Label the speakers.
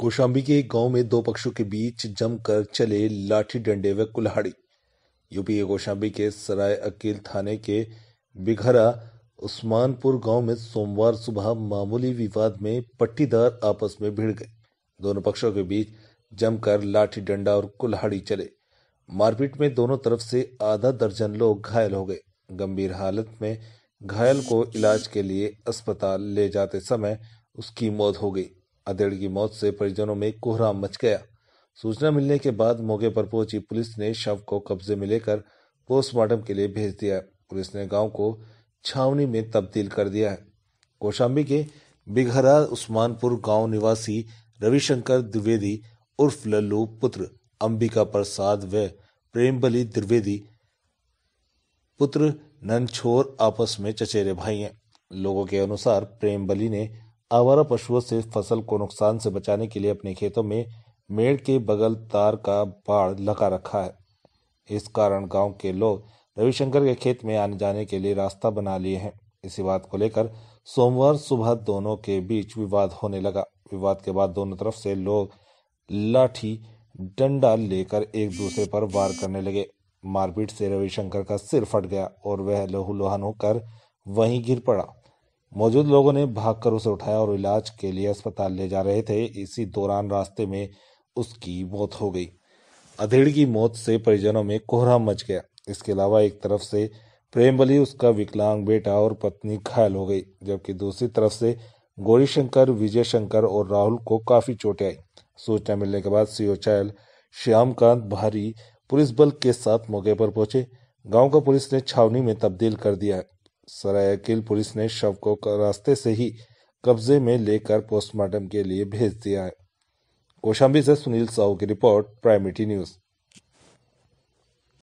Speaker 1: कोशाम्बी के एक गांव में दो पक्षों के बीच जमकर चले लाठी डंडे व कुल्हाड़ी यूपी के कोशाम्बी के सराय अकील थाने के बिघरा उस्मानपुर गांव में सोमवार सुबह मामूली विवाद में पट्टीदार आपस में भिड़ गए दोनों पक्षों के बीच जमकर लाठी डंडा और कुल्हाड़ी चले मारपीट में दोनों तरफ से आधा दर्जन लोग घायल हो गए गंभीर हालत में घायल को इलाज के लिए अस्पताल ले जाते समय उसकी मौत हो गई अधेड़ की मौत से परिजनों में कोहराम मच गया सूचना मिलने के बाद मौके पर पहुंची पुलिस ने शव को कब्जे में लेकर पोस्टमार्टम के लिए भेज दिया पुलिस ने गांव को छावनी में तब्दील कर दिया है कौशाम्बी के बिघरा उस्मानपुर गांव निवासी रविशंकर द्विवेदी उर्फ लल्लू पुत्र अंबिका प्रसाद व प्रेमबली द्विवेदी पुत्र ननछोर आपस में चचेरे भाई हैं लोगों के अनुसार प्रेमबली ने आवारा पशुओं से फसल को नुकसान से बचाने के लिए अपने खेतों में मेड़ के बगल तार का बाढ़ लगा रखा है इस कारण गांव के लोग रविशंकर के खेत में आने जाने के लिए रास्ता बना लिए हैं इसी बात को लेकर सोमवार सुबह दोनों के बीच विवाद होने लगा विवाद के बाद दोनों तरफ से लोग लाठी डंडा लेकर एक दूसरे पर वार करने लगे मारपीट से रविशंकर का सिर फट गया और वह लहूलुहान होकर वहीं गिर पड़ा मौजूद लोगों ने भागकर उसे उठाया और इलाज के लिए अस्पताल ले जा रहे थे इसी दौरान रास्ते में उसकी मौत हो गई अधेड़ की मौत से परिजनों में कोहरा मच गया इसके अलावा एक तरफ से प्रेम बली उसका विकलांग बेटा और पत्नी घायल हो गई जबकि दूसरी तरफ से गौरी शंकर विजय शंकर और राहुल को काफी चोटें आई सूचना मिलने के बाद सीओ चायल श्यामकांत भारी पुलिस बल के साथ मौके पर पहुंचे गांव को पुलिस ने छावनी में तब्दील कर दिया सरायकील पुलिस ने शव को रास्ते से ही कब्जे में लेकर पोस्टमार्टम के लिए भेज दिया है कोशाम्बी से सुनील साहू की रिपोर्ट प्राइमिटी न्यूज़